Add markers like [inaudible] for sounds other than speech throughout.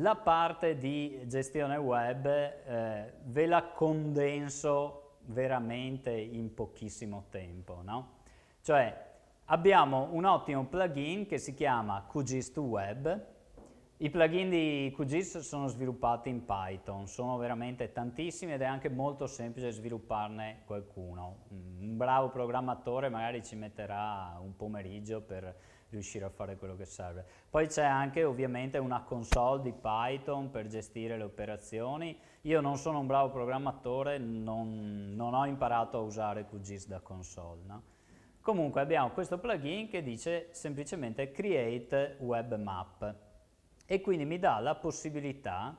La parte di gestione web eh, ve la condenso veramente in pochissimo tempo, no? Cioè abbiamo un ottimo plugin che si chiama QGIS2Web. I plugin di QGIS sono sviluppati in Python, sono veramente tantissimi ed è anche molto semplice svilupparne qualcuno. Un bravo programmatore magari ci metterà un pomeriggio per riuscire a fare quello che serve. Poi c'è anche ovviamente una console di Python per gestire le operazioni. Io non sono un bravo programmatore, non, non ho imparato a usare QGIS da console. No? Comunque abbiamo questo plugin che dice semplicemente create web map e quindi mi dà la possibilità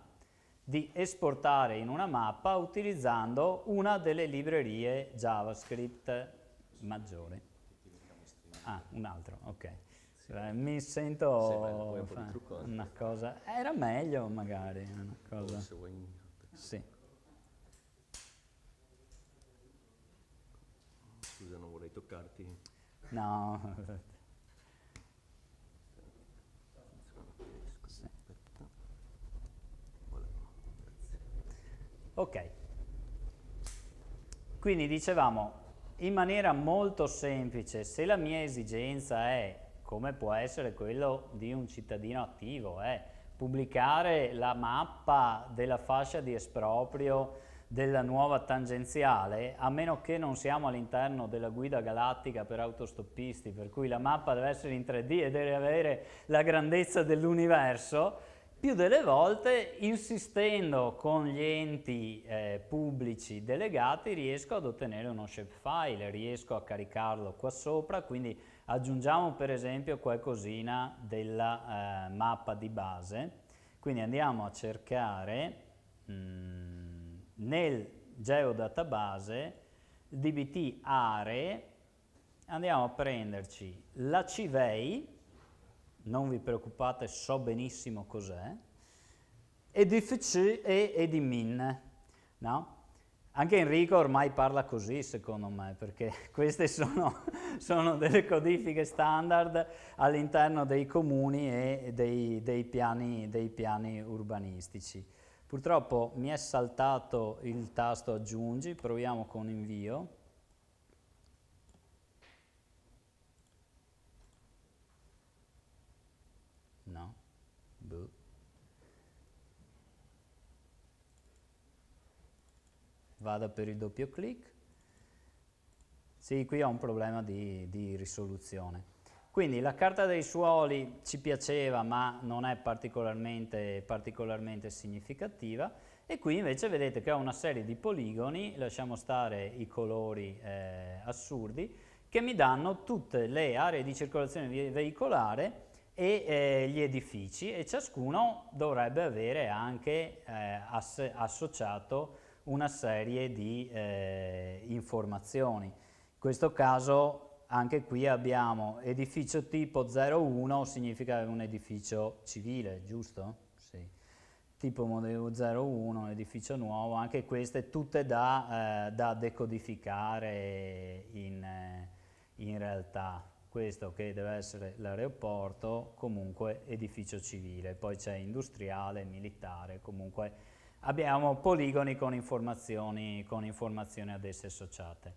di esportare in una mappa utilizzando una delle librerie JavaScript maggiori. Ah, un altro, ok. Cioè, mi sento un fa, una cosa. Era meglio magari una cosa. Sì. Scusa, non vorrei toccarti. No. Ok. Quindi dicevamo in maniera molto semplice, se la mia esigenza è come può essere quello di un cittadino attivo. Eh. Pubblicare la mappa della fascia di esproprio della nuova tangenziale, a meno che non siamo all'interno della guida galattica per autostoppisti, per cui la mappa deve essere in 3D e deve avere la grandezza dell'universo, più delle volte insistendo con gli enti eh, pubblici delegati riesco ad ottenere uno shapefile, riesco a caricarlo qua sopra, quindi Aggiungiamo per esempio qualcosina della eh, mappa di base, quindi andiamo a cercare mh, mm, nel geodatabase dbt aree, andiamo a prenderci la CVEI, non vi preoccupate, so benissimo cos'è, e di FC e, e di MIN, no? Anche Enrico ormai parla così, secondo me, perché [laughs] queste sono, sono delle codifiche standard all'interno dei comuni e dei, dei, piani, dei piani urbanistici. Purtroppo mi è saltato il tasto aggiungi, proviamo con invio. vada per il doppio clic. Sì, qui ho un problema di, di risoluzione. Quindi la carta dei suoli ci piaceva ma non è particolarmente, particolarmente, significativa e qui invece vedete che ho una serie di poligoni, lasciamo stare i colori eh, assurdi, che mi danno tutte le aree di circolazione veicolare e eh, gli edifici e ciascuno dovrebbe avere anche eh, associato una serie di eh, informazioni. In questo caso anche qui abbiamo edificio tipo 01, significa un edificio civile, giusto? Sì. Tipo 01, edificio nuovo, anche queste tutte da, eh, da decodificare in, eh, in realtà questo che deve essere l'aeroporto, comunque edificio civile, poi c'è industriale, militare, comunque abbiamo poligoni con informazioni, con informazioni ad esse associate.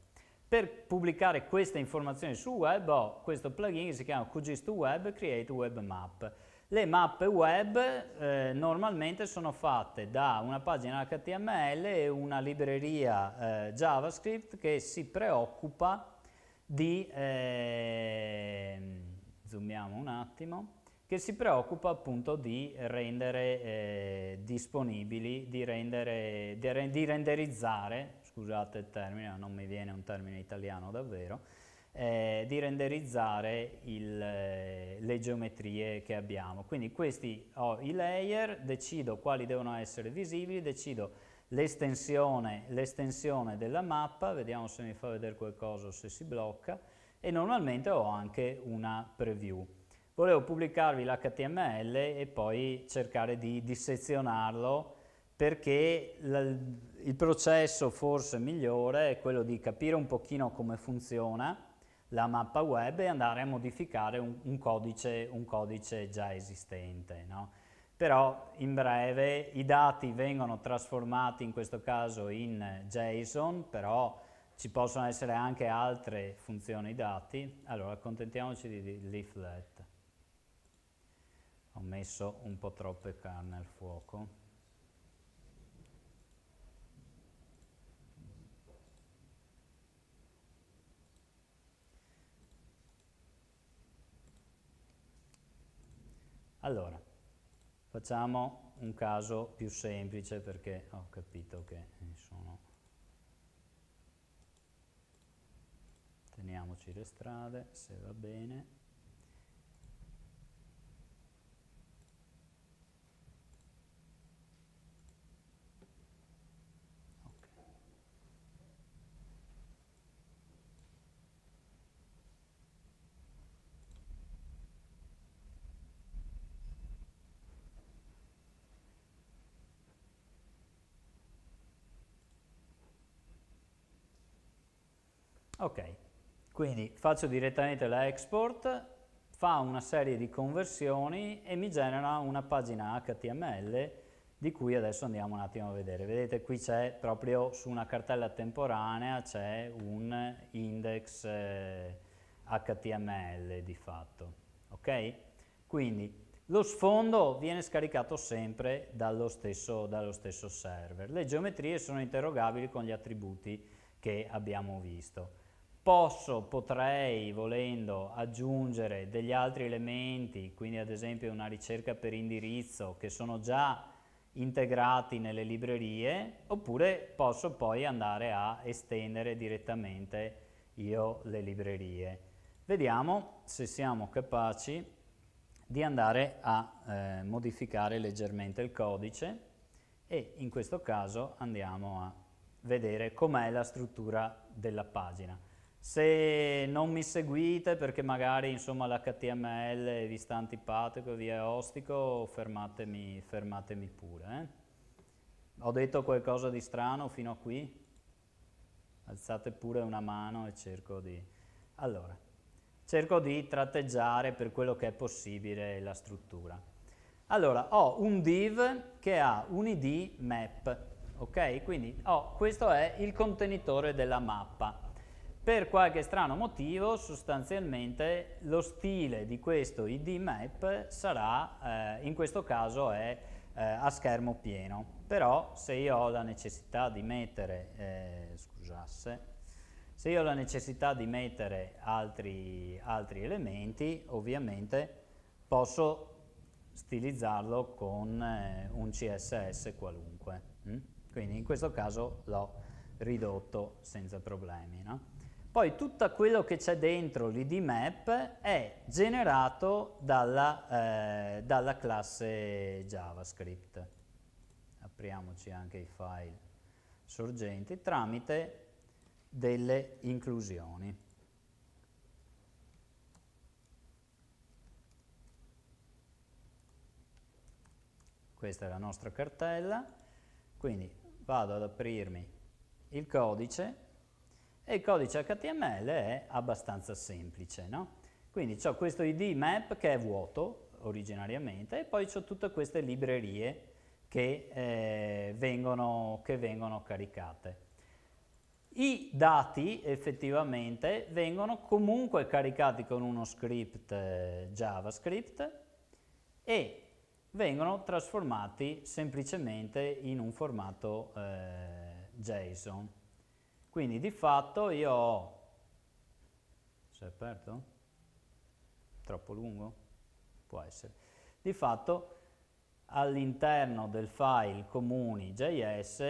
Per pubblicare queste informazioni sul web ho questo plugin che si chiama QGIST Web Create Web Map. Le mappe web eh, normalmente sono fatte da una pagina HTML e una libreria eh, JavaScript che si preoccupa di... Eh, zoomiamo un attimo che si preoccupa appunto di rendere eh, disponibili, di, rendere, di, re, di, renderizzare, scusate il termine, non mi viene un termine italiano davvero, eh, di renderizzare il, eh, le geometrie che abbiamo. Quindi questi ho i layer, decido quali devono essere visibili, decido l'estensione della mappa, vediamo se mi fa vedere qualcosa o se si blocca, e normalmente ho anche una preview. Volevo pubblicarvi l'HTML e poi cercare di dissezionarlo perché il processo forse migliore è quello di capire un pochino come funziona la mappa web e andare a modificare un, un, codice, un codice, già esistente. No? Però in breve i dati vengono trasformati in questo caso in JSON, però ci possono essere anche altre funzioni dati, allora accontentiamoci di leaflet ho messo un po' troppe carne al fuoco. Allora, facciamo un caso più semplice perché ho capito che eh, sono... Teniamoci le strade, se va bene. Ok, quindi faccio direttamente la export, fa una serie di conversioni e mi genera una pagina HTML di cui adesso andiamo un attimo a vedere. Vedete qui c'è proprio su una cartella temporanea c'è un index eh, HTML di fatto. Ok? Quindi lo sfondo viene scaricato sempre dallo stesso, dallo stesso server. Le geometrie sono interrogabili con gli attributi che abbiamo visto. Posso, potrei, volendo, aggiungere degli altri elementi, quindi ad esempio una ricerca per indirizzo, che sono già integrati nelle librerie, oppure posso poi andare a estendere direttamente io le librerie. Vediamo se siamo capaci di andare a eh, modificare leggermente il codice e in questo caso andiamo a vedere com'è la struttura della pagina. Se non mi seguite perché magari insomma, l'HTML vi sta antipatico, vi è ostico, fermatemi, fermatemi pure. Eh? Ho detto qualcosa di strano fino a qui? Alzate pure una mano e cerco di... Allora, cerco di tratteggiare per quello che è possibile la struttura. Allora, ho un div che ha un id map, ok? Quindi oh, questo è il contenitore della mappa. Per qualche strano motivo, sostanzialmente, lo stile di questo ID map sarà, eh, in questo caso è eh, a schermo pieno, però se io ho la necessità di mettere, eh, scusasse, se io ho la necessità di mettere altri, altri elementi, ovviamente posso stilizzarlo con eh, un CSS qualunque. Mm? Quindi in questo caso l'ho ridotto senza problemi. No? Poi tutto quello che c'è dentro l'ID map è generato dalla, eh, dalla classe JavaScript. Apriamoci anche i file sorgenti tramite delle inclusioni. Questa è la nostra cartella, quindi vado ad aprirmi il codice e il codice HTML è abbastanza semplice, no? Quindi ho questo ID map che è vuoto originariamente e poi ho tutte queste librerie che, eh, vengono, che vengono caricate. I dati effettivamente vengono comunque caricati con uno script eh, JavaScript e vengono trasformati semplicemente in un formato eh, JSON. Quindi di fatto io ho... Si è aperto? Troppo lungo? Può essere. Di fatto all'interno del file comuni.js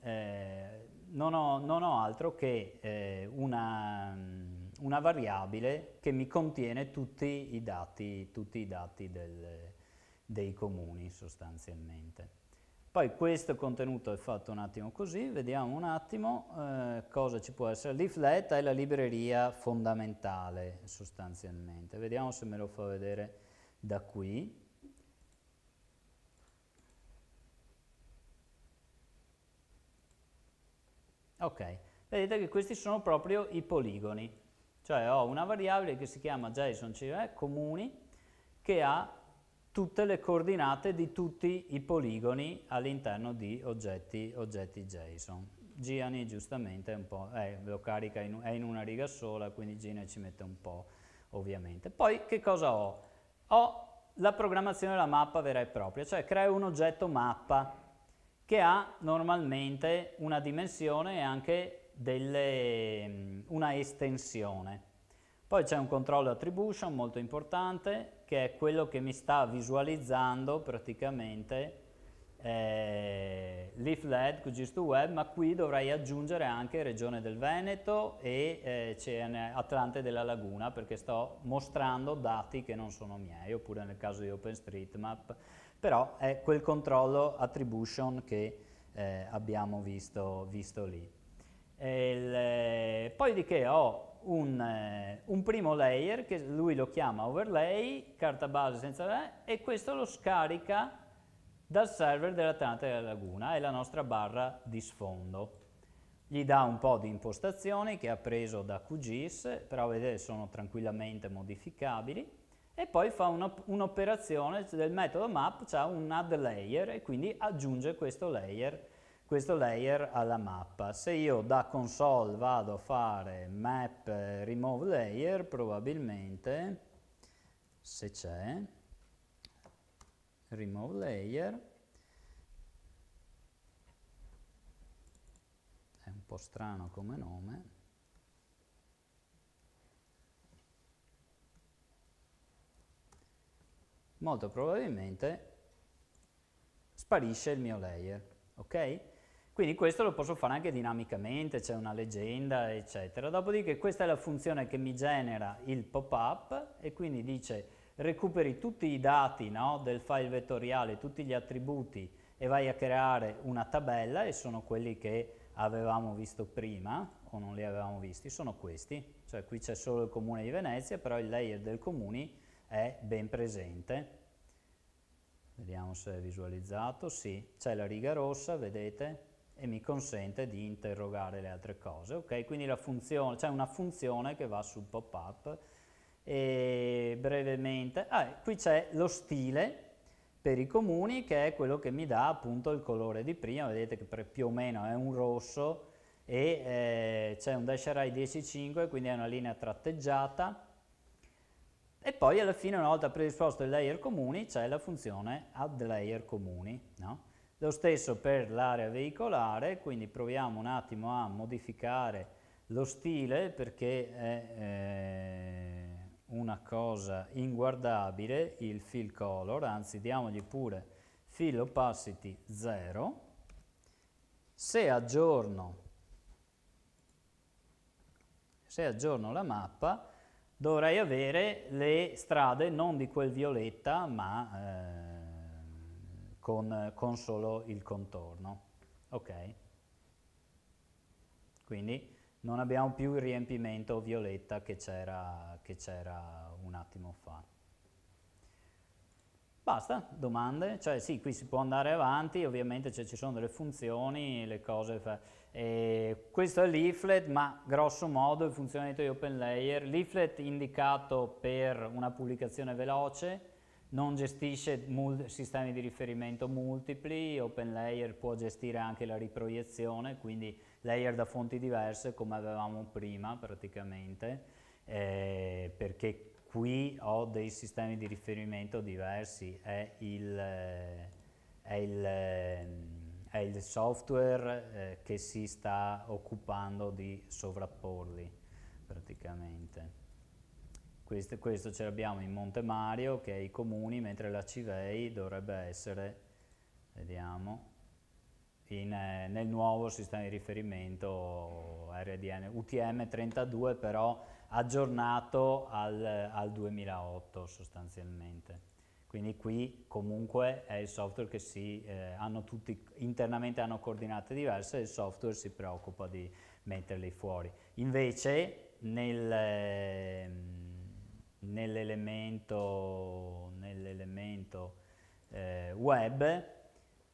eh, non, non, ho, altro che eh, una, una, variabile che mi contiene tutti i dati, tutti i dati del, dei comuni sostanzialmente. Poi questo contenuto è fatto un attimo così, vediamo un attimo eh, cosa ci può essere. Leaflet è la libreria fondamentale sostanzialmente, vediamo se me lo fa vedere da qui. Ok, vedete che questi sono proprio i poligoni, cioè ho una variabile che si chiama JSON CE eh, comuni che ha tutte le coordinate di tutti i poligoni all'interno di oggetti, oggetti JSON. Gianni giustamente eh, lo carica in, è in una riga sola, quindi Gina ci mette un po' ovviamente. Poi che cosa ho? Ho la programmazione della mappa vera e propria, cioè creo un oggetto mappa che ha normalmente una dimensione e anche delle, mm, una estensione. Poi c'è un controllo attribution molto importante, che è quello che mi sta visualizzando praticamente eh, Leafled, QGIS2Web, ma qui dovrei aggiungere anche Regione del Veneto e eh, Atlante della Laguna perché sto mostrando dati che non sono miei, oppure nel caso di OpenStreetMap, però è quel controllo attribution che eh, abbiamo visto, visto lì. E il, eh, poi di che ho un, eh, un, primo layer che lui lo chiama overlay, carta base senza re, e questo lo scarica dal server dell'Atlante della Laguna, è la nostra barra di sfondo. Gli dà un po' di impostazioni che ha preso da QGIS, però vedete sono tranquillamente modificabili, e poi fa un'operazione del metodo map, c'è cioè un add layer e quindi aggiunge questo layer questo layer alla mappa. Se io da console vado a fare map remove layer, probabilmente, se c'è, remove layer, è un po' strano come nome, molto probabilmente sparisce il mio layer, ok? Quindi questo lo posso fare anche dinamicamente, c'è una leggenda, eccetera. Dopodiché questa è la funzione che mi genera il pop-up e quindi dice recuperi tutti i dati no, del file vettoriale, tutti gli attributi e vai a creare una tabella e sono quelli che avevamo visto prima o non li avevamo visti, sono questi. Cioè qui c'è solo il comune di Venezia, però il layer del comune è ben presente. Vediamo se è visualizzato, sì, c'è la riga rossa, vedete, e mi consente di interrogare le altre cose. Okay? Quindi c'è cioè una funzione che va sul pop-up e brevemente, ah, qui c'è lo stile per i comuni che è quello che mi dà appunto il colore di prima, vedete che più o meno è un rosso e eh, c'è un dasher eye 10.5 quindi è una linea tratteggiata e poi alla fine una volta predisposto il layer comuni c'è la funzione add layer comuni no? Lo stesso per l'area veicolare, quindi proviamo un attimo a modificare lo stile perché è eh, una cosa inguardabile il fill color, anzi diamogli pure fill opacity 0. Se aggiorno, se aggiorno la mappa dovrei avere le strade non di quel violetta ma... Eh, con, con solo il contorno. Ok? Quindi non abbiamo più il riempimento violetta che c'era un attimo fa. Basta, domande? Cioè sì, qui si può andare avanti, ovviamente cioè, ci sono delle funzioni, le cose... Fa... Eh, questo è leaflet, ma grosso modo il funzionamento di OpenLayer, leaflet indicato per una pubblicazione veloce, non gestisce sistemi di riferimento multipli, OpenLayer può gestire anche la riproiezione, quindi layer da fonti diverse come avevamo prima praticamente, eh, perché qui ho dei sistemi di riferimento diversi, è il, è il, è il software eh, che si sta occupando di sovrapporli praticamente. Questo, questo ce l'abbiamo in Monte Mario che è i comuni, mentre la Civei dovrebbe essere, vediamo, in, eh, nel nuovo sistema di riferimento RDN UTM 32 però aggiornato al, al 2008 sostanzialmente. Quindi qui comunque è il software che si, eh, hanno tutti, internamente hanno coordinate diverse e il software si preoccupa di metterli fuori. Invece nel... Eh, nell'elemento nell eh, web,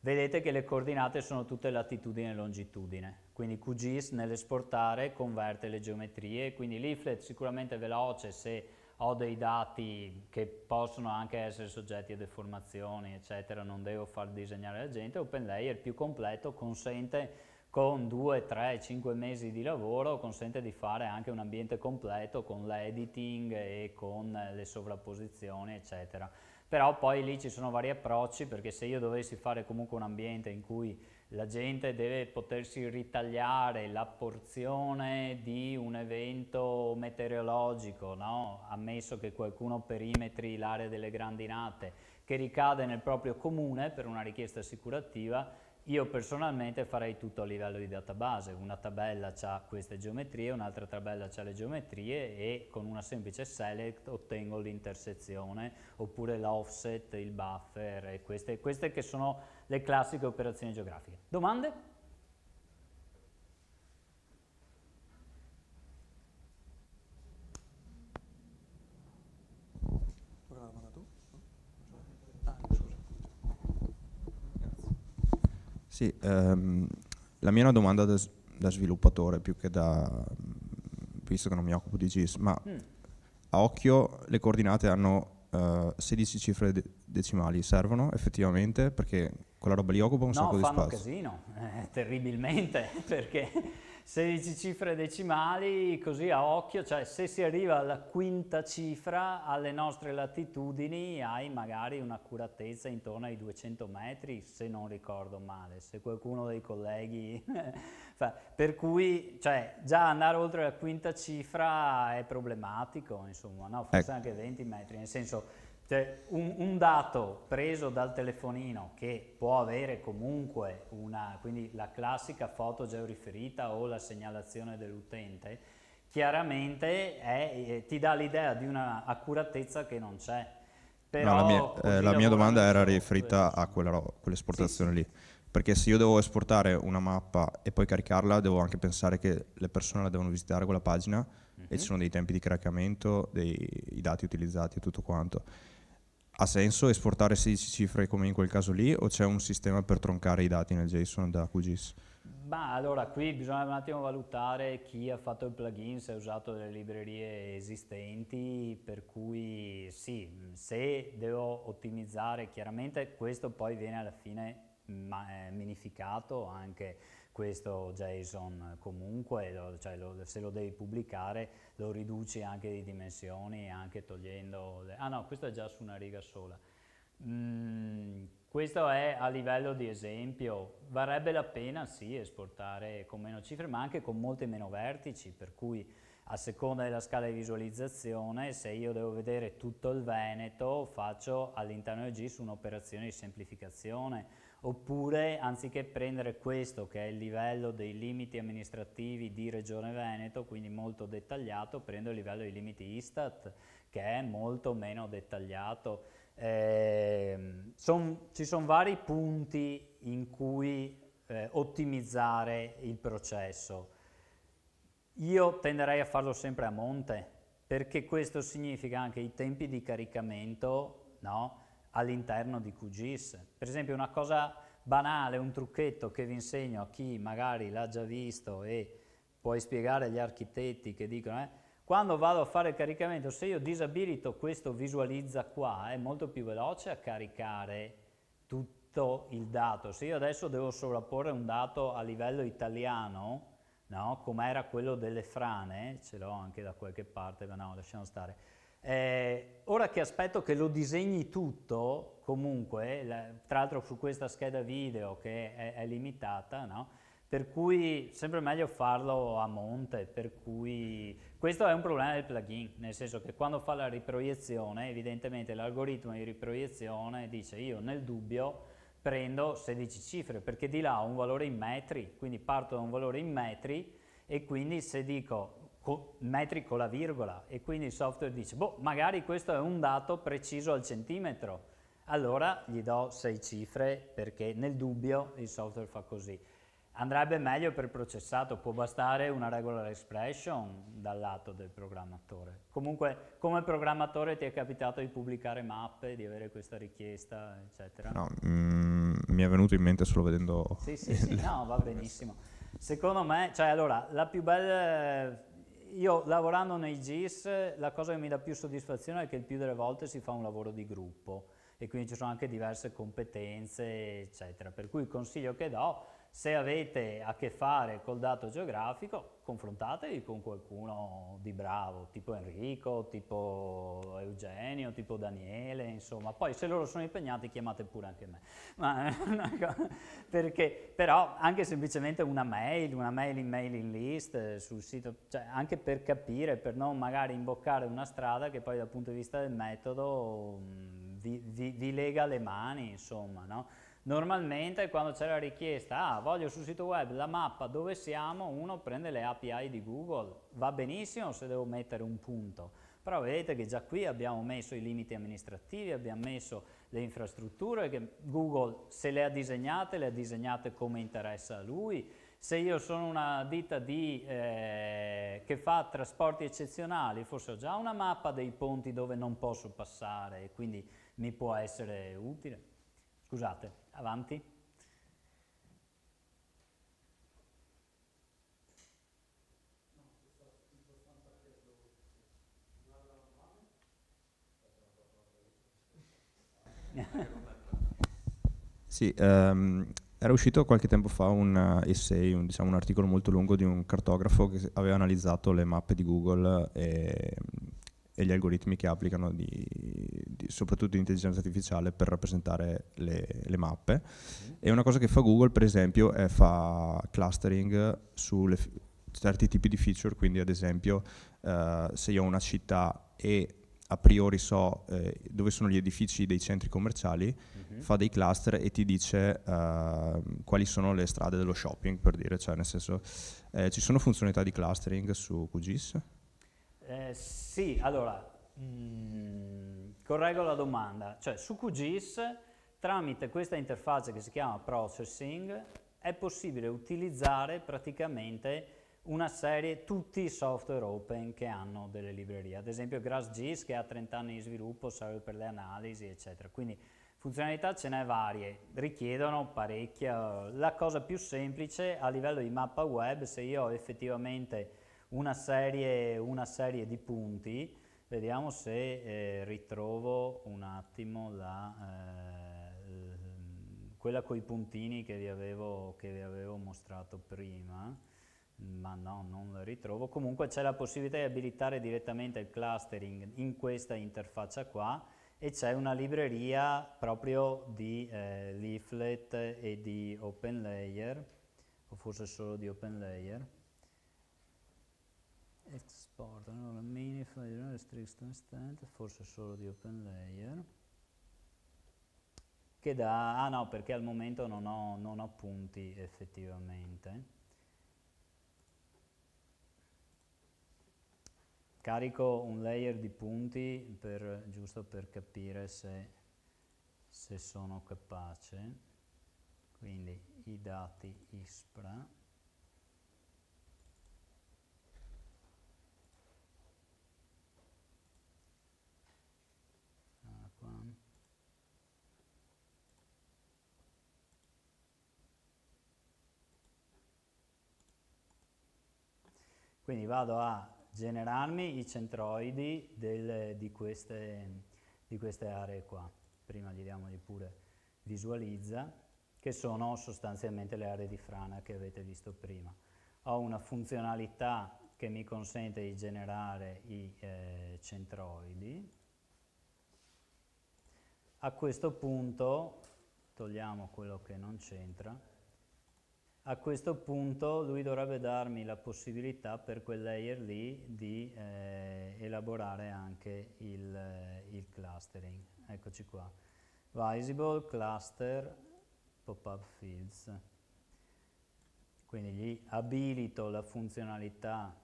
vedete che le coordinate sono tutte latitudine e longitudine, quindi QGIS nell'esportare converte le geometrie, quindi leaflet sicuramente è veloce se ho dei dati che possono anche essere soggetti a deformazioni, eccetera, non devo far disegnare la gente, OpenLayer più completo consente con 2, 3, 5 mesi di lavoro consente di fare anche un ambiente completo con l'editing e con le sovrapposizioni eccetera. Però poi lì ci sono vari approcci perché se io dovessi fare comunque un ambiente in cui la gente deve potersi ritagliare la porzione di un evento meteorologico, no? ammesso che qualcuno perimetri l'area delle grandinate, che ricade nel proprio comune per una richiesta assicurativa, io personalmente farei tutto a livello di database, una tabella ha queste geometrie, un'altra tabella ha le geometrie e con una semplice select ottengo l'intersezione oppure l'offset, il buffer e queste, queste che sono le classiche operazioni geografiche. Domande? Sì, ehm, la mia è una domanda da, da, sviluppatore più che da... visto che non mi occupo di GIS, ma mm. a occhio le coordinate hanno Uh, eh, 16 cifre de decimali servono effettivamente perché quella roba lì occupa un no, sacco di spazio. No, fanno casino, eh, terribilmente, [laughs] perché 16 cifre decimali, così a occhio, cioè se si arriva alla quinta cifra alle nostre latitudini hai magari un'accuratezza intorno ai 200 metri, se non ricordo male, se qualcuno dei colleghi... [laughs] fa. per cui cioè, già andare oltre la quinta cifra è problematico, insomma, no? forse ecco. anche 20 metri, nel senso cioè, un, un, dato preso dal telefonino che può avere comunque una, quindi la classica foto georiferita o la segnalazione dell'utente, chiaramente è, eh, ti dà l'idea di una accuratezza che non c'è. Però, no, la mia, eh, la mia domanda era riferita a quella, quell'esportazione sì. lì, perché se io devo esportare una mappa e poi caricarla, devo anche pensare che le persone la devono visitare quella pagina mm-hmm. e ci mhm. sono dei tempi di caricamento, dei dati utilizzati e tutto quanto ha senso esportare 16 cifre come in quel caso lì o c'è un sistema per troncare i dati nel JSON da QGIS? Ma allora qui bisogna un attimo valutare chi ha fatto il plugin, se ha usato delle librerie esistenti, per cui sì, se devo ottimizzare chiaramente questo poi viene alla fine eh, minificato anche questo JSON comunque, cioè lo, se lo devi pubblicare lo riduci anche di dimensioni, anche togliendo... Le... Ah no, questo è già su una riga sola. Mm, questo è a livello di esempio, varrebbe la pena sì esportare con meno cifre ma anche con molte meno vertici, per cui a seconda della scala di visualizzazione se io devo vedere tutto il Veneto faccio all'interno di GIS un'operazione di semplificazione oppure anziché prendere questo che è il livello dei limiti amministrativi di Regione Veneto, quindi molto dettagliato, prendo il livello dei limiti Istat che è molto meno dettagliato. Eh, son, ci sono vari punti in cui eh, ottimizzare il processo. Io tenderei a farlo sempre a monte, perché questo significa anche i tempi di caricamento, no? all'interno di QGIS. Per esempio una cosa banale, un trucchetto che vi insegno a chi magari l'ha già visto e puoi spiegare agli architetti che dicono eh, quando vado a fare il caricamento, se io disabilito questo visualizza qua, è molto più veloce a caricare tutto il dato. Se io adesso devo sovrapporre un dato a livello italiano, no? come era quello delle frane, ce l'ho anche da qualche parte, ma no, lasciamo stare, eh, ora che aspetto che lo disegni tutto, comunque, la, tra l'altro su questa scheda video che è, è limitata, no? per cui sempre meglio farlo a monte, per cui questo è un problema del plugin, nel senso che quando fa la riproiezione, evidentemente l'algoritmo di riproiezione dice io nel dubbio prendo 16 cifre, perché di là ho un valore in metri, quindi parto da un valore in metri e quindi se dico metri con la virgola e quindi il software dice, boh, magari questo è un dato preciso al centimetro, allora gli do sei cifre perché nel dubbio il software fa così. Andrebbe meglio per processato, può bastare una regular expression dal lato del programmatore. Comunque, come programmatore ti è capitato di pubblicare mappe, di avere questa richiesta, eccetera? No, mm, mi è venuto in mente solo vedendo... Sì, sì, sì, no, va [laughs] benissimo. Secondo me, cioè allora, la più bella io lavorando nei GIS la cosa che mi dà più soddisfazione è che il più delle volte si fa un lavoro di gruppo e quindi ci sono anche diverse competenze eccetera per cui il consiglio che do se avete a che fare col dato geografico, confrontatevi con qualcuno di bravo, tipo Enrico, tipo Eugenio, tipo Daniele, insomma. Poi se loro sono impegnati chiamate pure anche me. Ma, [laughs] perché, però anche semplicemente una mail, una mail in mailing list eh, sul sito, cioè anche per capire, per non magari imboccare una strada che poi dal punto di vista del metodo mm, vi, vi, vi lega le mani, insomma, no? Normalmente quando c'è la richiesta, ah, voglio sul sito web la mappa dove siamo, uno prende le API di Google, va benissimo se devo mettere un punto, però vedete che già qui abbiamo messo i limiti amministrativi, abbiamo messo le infrastrutture che Google se le ha disegnate, le ha disegnate come interessa a lui, se io sono una ditta di, eh, che fa trasporti eccezionali, forse ho già una mappa dei ponti dove non posso passare, quindi mi può essere utile. Scusate, avanti. Sì, um, era uscito qualche tempo fa un eh, essay, un, diciamo, un, articolo molto lungo di un cartografo che aveva analizzato le mappe di Google e e gli algoritmi che applicano di, di, soprattutto di intelligenza artificiale per rappresentare le, le mappe. Mm-hmm. E una cosa che fa Google, per esempio, è fa clustering su certi tipi di feature, quindi ad esempio eh, se io ho una città e a priori so eh, dove sono gli edifici dei centri commerciali, mm -hmm. fa dei cluster e ti dice eh, quali sono le strade dello shopping, per dire, cioè nel senso eh, ci sono funzionalità di clustering su QGIS? Eh, sì, allora, mh, mm, correggo la domanda. Cioè, su QGIS, tramite questa interfaccia che si chiama Processing, è possibile utilizzare praticamente una serie, tutti i software open che hanno delle librerie, ad esempio GrassGIS che ha 30 anni di sviluppo, serve per le analisi, eccetera. Quindi funzionalità ce n'è varie, richiedono parecchia. La cosa più semplice a livello di mappa web, se io effettivamente una serie, una serie di punti, vediamo se eh, ritrovo un attimo la, eh, quella con i puntini che vi, avevo, che vi avevo mostrato prima, ma no, non la ritrovo. Comunque c'è la possibilità di abilitare direttamente il clustering in questa interfaccia qua, e c'è una libreria proprio di eh, leaflet e di open layer, o forse solo di open layer exportano allora mini file non restrict instant forse solo di open layer che dà, ah no perché al momento non ho, non ho punti effettivamente carico un layer di punti per, giusto per capire se, se sono capace quindi i dati ISPRA Quindi vado a generarmi i centroidi del, di, queste, di queste aree qua. Prima gli diamogli pure visualizza, che sono sostanzialmente le aree di frana che avete visto prima. Ho una funzionalità che mi consente di generare i eh, centroidi. A questo punto togliamo quello che non c'entra a questo punto lui dovrebbe darmi la possibilità per quel layer lì di eh, elaborare anche il, eh, il, clustering. Eccoci qua. Visible cluster pop-up fields. Quindi gli abilito la funzionalità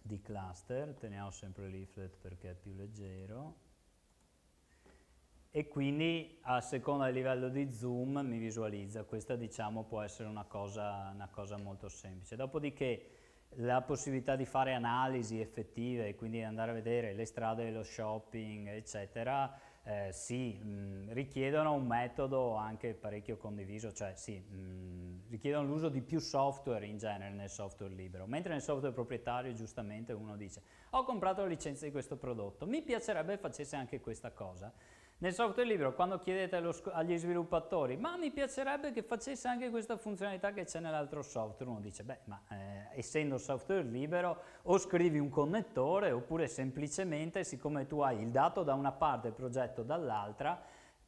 di cluster, teniamo sempre leaflet perché è più leggero, e quindi a seconda del livello di zoom mi visualizza, questa diciamo può essere una cosa, una cosa molto semplice. Dopodiché la possibilità di fare analisi effettive, quindi andare a vedere le strade dello shopping, eccetera, eh, sì, mh, mm, richiedono un metodo anche parecchio condiviso, cioè sì, mh, mm, richiedono l'uso di più software in genere nel software libero, mentre nel software proprietario giustamente uno dice ho comprato la licenza di questo prodotto, mi piacerebbe facesse anche questa cosa, nel software libero, quando chiedete agli sviluppatori, ma mi piacerebbe che facesse anche questa funzionalità che c'è nell'altro software, uno dice, beh, ma eh, essendo software libero, o scrivi un connettore, oppure semplicemente, siccome tu hai il dato da una parte e il progetto dall'altra,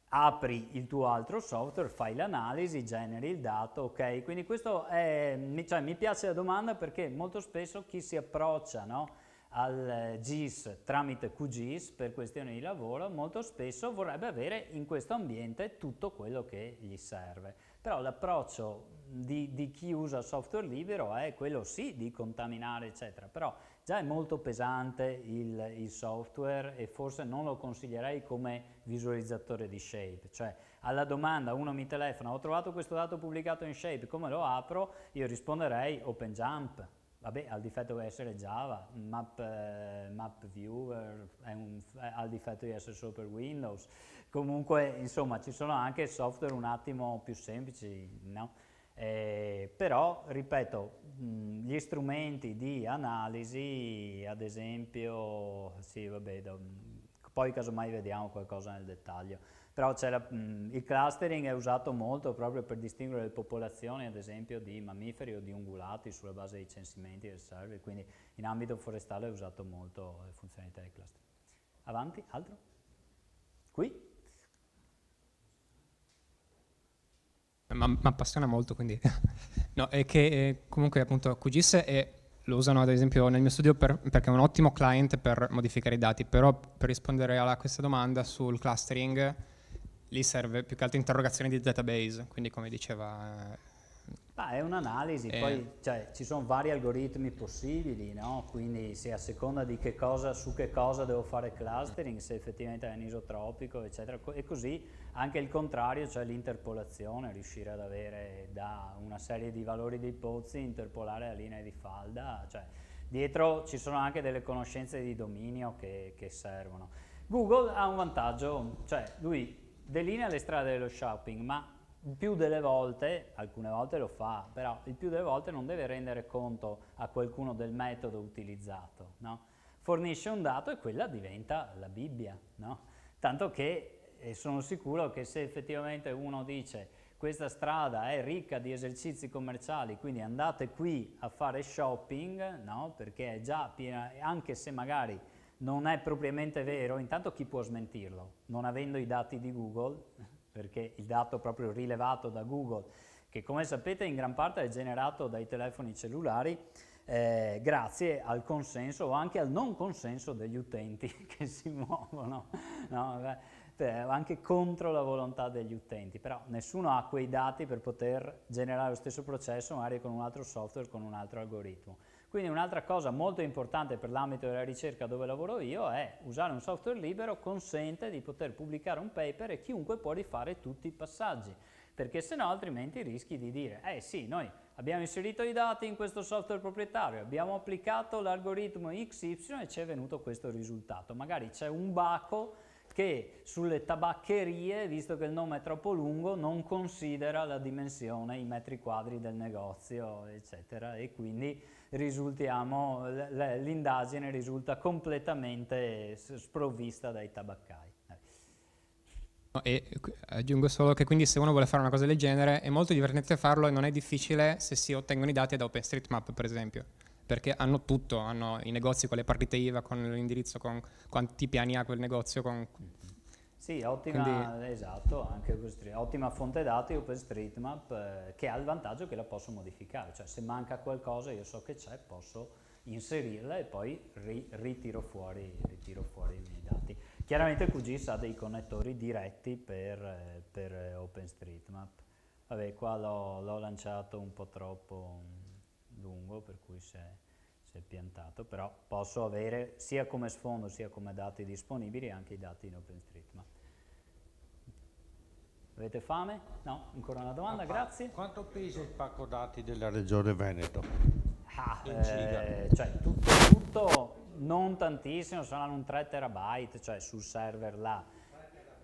apri il tuo altro software, fai l'analisi, generi il dato, ok? Quindi questo è, cioè, mi piace la domanda perché molto spesso chi si approccia, no? al GIS tramite QGIS per questioni di lavoro, molto spesso vorrebbe avere in questo ambiente tutto quello che gli serve. Però l'approccio di, di, chi usa software libero è quello sì di contaminare eccetera, però già è molto pesante il, il software e forse non lo consiglierei come visualizzatore di Shape, cioè alla domanda uno mi telefona ho trovato questo dato pubblicato in Shape, come lo apro? Io risponderei OpenJump vabbè, ha il difetto di essere Java, map, eh, map viewer, un, ha eh, il difetto di essere solo per Windows, comunque insomma ci sono anche software un attimo più semplici, no? eh, però ripeto, mm, gli strumenti di analisi, ad esempio, sì vabbè, da, mm, poi casomai vediamo qualcosa nel dettaglio, però la, mm, il clustering è usato molto proprio per distinguere le popolazioni, ad esempio, di mammiferi o di ungulati sulla base dei censimenti del server, quindi in ambito forestale è usato molto le eh, funzionalità di clustering. Avanti, altro? Qui? Mi appassiona molto, quindi... [laughs] no, è che eh, comunque appunto QGIS è lo usano ad esempio nel mio studio per, perché è un ottimo client per modificare i dati, però per rispondere a questa domanda sul clustering lì serve più che altro interrogazione di database, quindi come diceva... Ah, è un'analisi, eh. poi cioè, ci sono vari algoritmi possibili, no? quindi se a seconda di che cosa, su che cosa devo fare clustering, se effettivamente è anisotropico, eccetera, e così anche il contrario, cioè l'interpolazione, riuscire ad avere da una serie di valori dei pozzi, interpolare la linea di falda, cioè, dietro ci sono anche delle conoscenze di dominio che, che servono. Google ha un vantaggio, cioè lui delinea le strade dello shopping, ma il più delle volte, alcune volte lo fa, però il più delle volte non deve rendere conto a qualcuno del metodo utilizzato. No? Fornisce un dato e quella diventa la Bibbia. No? Tanto che sono sicuro che se effettivamente uno dice questa strada è ricca di esercizi commerciali, quindi andate qui a fare shopping, no? perché è già piena, anche se magari non è propriamente vero, intanto chi può smentirlo? Non avendo i dati di Google, perché il dato proprio rilevato da Google, che come sapete in gran parte è generato dai telefoni cellulari, eh, grazie al consenso o anche al non consenso degli utenti [laughs] che si muovono, no? Beh, eh, anche contro la volontà degli utenti, però nessuno ha quei dati per poter generare lo stesso processo magari con un altro software, con un altro algoritmo. Quindi un'altra cosa molto importante per l'ambito della ricerca dove lavoro io è usare un software libero consente di poter pubblicare un paper e chiunque può rifare tutti i passaggi perché se no altrimenti rischi di dire eh sì, noi abbiamo inserito i dati in questo software proprietario, abbiamo applicato l'algoritmo XY e ci è venuto questo risultato. Magari c'è un baco che sulle tabaccherie, visto che il nome è troppo lungo, non considera la dimensione, i metri quadri del negozio, eccetera, e quindi l'indagine risulta completamente sprovvista dai tabaccai. E aggiungo solo che quindi se uno vuole fare una cosa del genere è molto divertente farlo e non è difficile se si ottengono i dati da OpenStreetMap per esempio perché hanno tutto, hanno i negozi con le partite IVA, con l'indirizzo, con quanti piani ha quel negozio, con sì, ottima, Quindi... esatto, anche ottima fonte dati OpenStreetMap eh, che ha il vantaggio che la posso modificare, cioè se manca qualcosa io so che c'è, posso inserirla e poi ri ritiro, fuori, ritiro, fuori, i miei dati. Chiaramente QGIS ha dei connettori diretti per, eh, per eh, OpenStreetMap. Vabbè, qua l'ho lanciato un po' troppo mm, lungo, per cui si è, si è, piantato, però posso avere sia come sfondo sia come dati disponibili anche i dati in OpenStreetMap. Avete fame? No? Ancora una domanda, Ma grazie. Quanto pesa il pacco dati della Regione Veneto? Ah, eh, cioè tutto, tutto non tantissimo, saranno un 3 terabyte, cioè sul server là.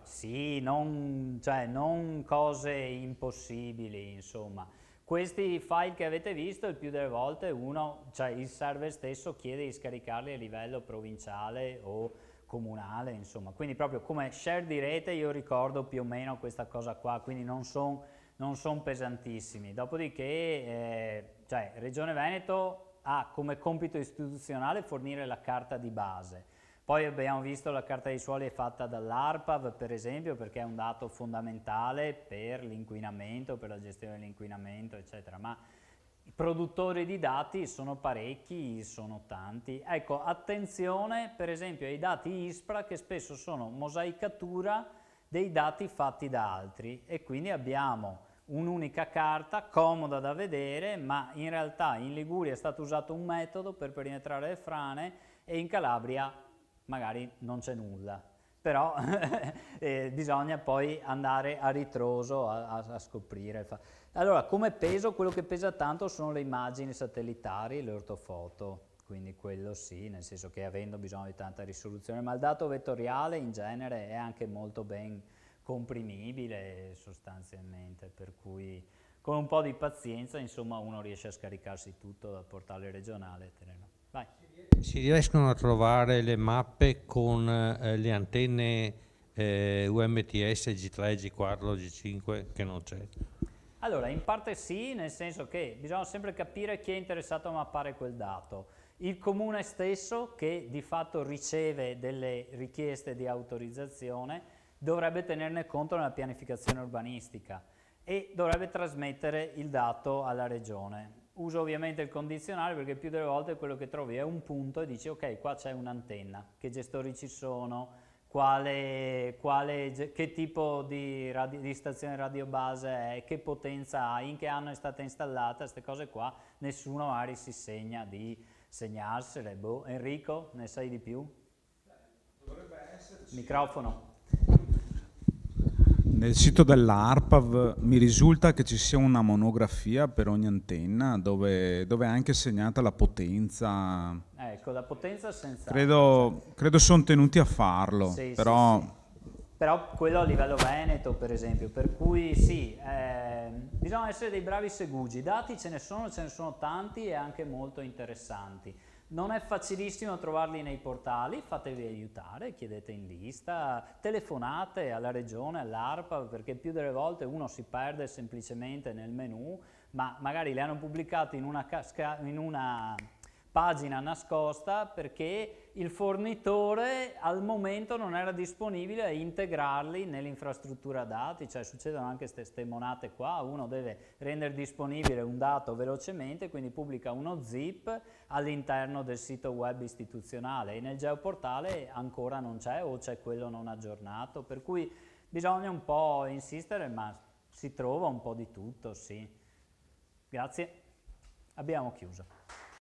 Sì, non, cioè, non cose impossibili, insomma. Questi file che avete visto, il più delle volte uno, cioè il server stesso chiede di scaricarli a livello provinciale o comunale, insomma. Quindi proprio come share di rete io ricordo più o meno questa cosa qua, quindi non sono son pesantissimi. Dopodiché, eh, cioè, Regione Veneto ha come compito istituzionale fornire la carta di base. Poi abbiamo visto la carta dei suoli è fatta dall'ARPAV per esempio perché è un dato fondamentale per l'inquinamento, per la gestione dell'inquinamento eccetera, ma produttori di dati sono parecchi, sono tanti. Ecco, attenzione per esempio ai dati ISPRA che spesso sono mosaicatura dei dati fatti da altri e quindi abbiamo un'unica carta, comoda da vedere, ma in realtà in Liguria è stato usato un metodo per perimetrare le frane e in Calabria magari non c'è nulla. Però [laughs] eh, bisogna poi andare a ritroso a, a, a scoprire. Allora, come peso, quello che pesa tanto sono le immagini satellitari, le ortofoto, quindi quello sì, nel senso che avendo bisogno di tanta risoluzione, ma il dato vettoriale in genere è anche molto ben comprimibile sostanzialmente, per cui con un po' di pazienza insomma uno riesce a scaricarsi tutto dal portale regionale e tenerlo. Vai. Si riescono a trovare le mappe con eh, le antenne eh, UMTS G3, G4, G5 che non c'è? Allora, in parte sì, nel senso che bisogna sempre capire chi è interessato a mappare quel dato. Il comune stesso, che di fatto riceve delle richieste di autorizzazione, dovrebbe tenerne conto nella pianificazione urbanistica e dovrebbe trasmettere il dato alla regione. Uso ovviamente il condizionale perché più delle volte quello che trovi è un punto e dici ok qua c'è un'antenna, che gestori ci sono, quale, quale, che tipo di, radio, di stazione radio base è, che potenza ha, in che anno è stata installata, queste cose qua, nessuno magari si segna di segnarsele. Boh. Enrico, ne sai di più? Microfono. Nel sito dell'ARPAV mi risulta che ci sia una monografia per ogni antenna dove, dove è anche segnata la potenza Ecco, la potenza senza... Credo, credo sono tenuti a farlo, sì, però... Sì, sì. Però quello a livello veneto, per esempio, per cui sì, eh, bisogna essere dei bravi segugi. I dati ce ne sono, ce ne sono tanti e anche molto interessanti. Non è facilissimo trovarli nei portali, fatevi aiutare, chiedete in lista, telefonate alla regione, all'ARPA, perché più delle volte uno si perde semplicemente nel menu, ma magari li hanno pubblicati in una, in una pagina nascosta perché il fornitore al momento non era disponibile a integrarli nell'infrastruttura dati, cioè succedono anche queste monate qua, uno deve rendere disponibile un dato velocemente, quindi pubblica uno zip all'interno del sito web istituzionale e nel geoportale ancora non c'è o c'è quello non aggiornato, per cui bisogna un po' insistere ma si trova un po' di tutto, sì. Grazie, abbiamo chiuso.